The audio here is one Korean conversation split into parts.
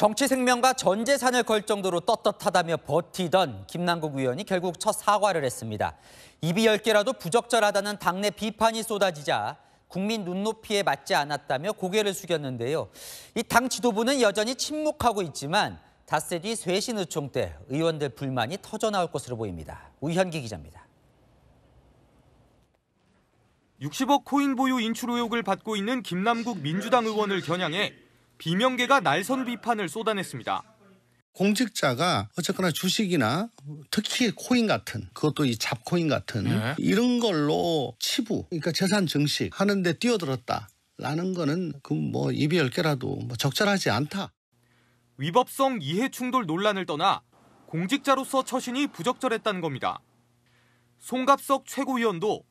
정치 생명과 전 재산을 걸 정도로 떳떳하다며 버티던 김남국 의원이 결국 첫 사과를 했습니다. 입이 열 개라도 부적절하다는 당내 비판이 쏟아지자 국민 눈높이에 맞지 않았다며 고개를 숙였는데요. 이 당 지도부는 여전히 침묵하고 있지만 닷새 뒤 쇄신의총 때 의원들 불만이 터져나올 것으로 보입니다. 우현기 기자입니다. 60억 코인 보유 인출 의혹을 받고 있는 김남국 민주당 의원을 겨냥해 비명계가 날선 비판을 쏟아냈습니다. 공직자가 어쨌거나 주식이나 특히 코인 같은 그것도 이 잡코인 같은 네. 이런 걸로 치부 그러니까 재산 증식 하는데 뛰어들었다라는 거는 그뭐 입이 열 개라도 뭐 적절하지 않다. 위법성 이해 충돌 논란을 떠나 공직자로서 처신이 부적절했다는 겁니다. 송갑석 최고위원도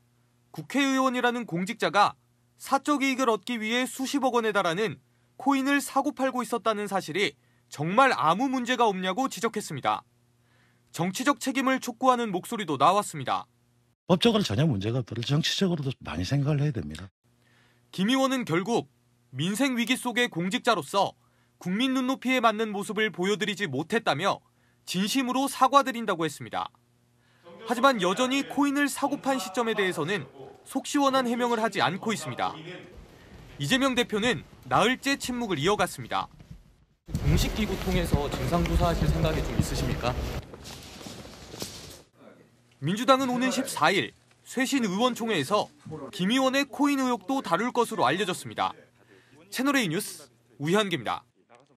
국회의원이라는 공직자가 사적 이익을 얻기 위해 수십억 원에 달하는 코인을 사고 팔고 있었다는 사실이 정말 아무 문제가 없냐고 지적했습니다. 정치적 책임을 촉구하는 목소리도 나왔습니다. 법적으로 전혀 문제가 없더라도 정치적으로도 많이 생각을 해야 됩니다. 김 의원은 결국 민생 위기 속의 공직자로서 국민 눈높이에 맞는 모습을 보여드리지 못했다며 진심으로 사과드린다고 했습니다. 하지만 여전히 코인을 사고판 시점에 대해서는 속시원한 해명을 하지 않고 있습니다. 이재명 대표는 나흘째 침묵을 이어갔습니다. 공식 기구 통해서 진상 조사하실 생각이 좀 있으십니까? 민주당은 오는 14일 쇄신 의원총회에서 김 의원의 코인 의혹도 다룰 것으로 알려졌습니다. 채널A 뉴스 우현기입니다.